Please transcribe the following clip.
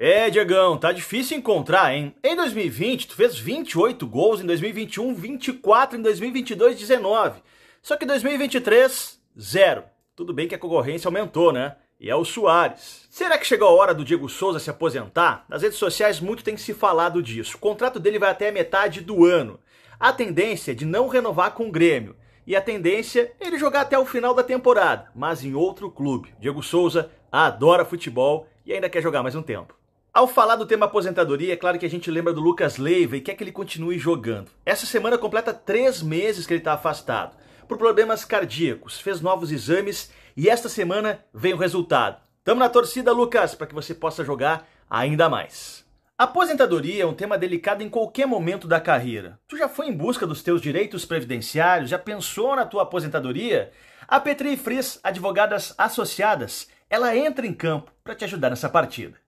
É, Diegão, tá difícil encontrar, hein? Em 2020, tu fez 28 gols, em 2021, 24, em 2022, 19. Só que em 2023, zero. Tudo bem que a concorrência aumentou, né? E é o Soares. Será que chegou a hora do Diego Souza se aposentar? Nas redes sociais muito tem se falado disso. O contrato dele vai até a metade do ano. A tendência é de não renovar com o Grêmio. E a tendência é ele jogar até o final da temporada, mas em outro clube. Diego Souza adora futebol e ainda quer jogar mais um tempo. Ao falar do tema aposentadoria, é claro que a gente lembra do Lucas Leiva e quer que ele continue jogando. Essa semana completa três meses que ele está afastado, por problemas cardíacos, fez novos exames e esta semana vem o resultado. Tamo na torcida, Lucas, para que você possa jogar ainda mais. Aposentadoria é um tema delicado em qualquer momento da carreira. Tu já foi em busca dos teus direitos previdenciários? Já pensou na tua aposentadoria? A Petri Fris, advogadas associadas, ela entra em campo para te ajudar nessa partida.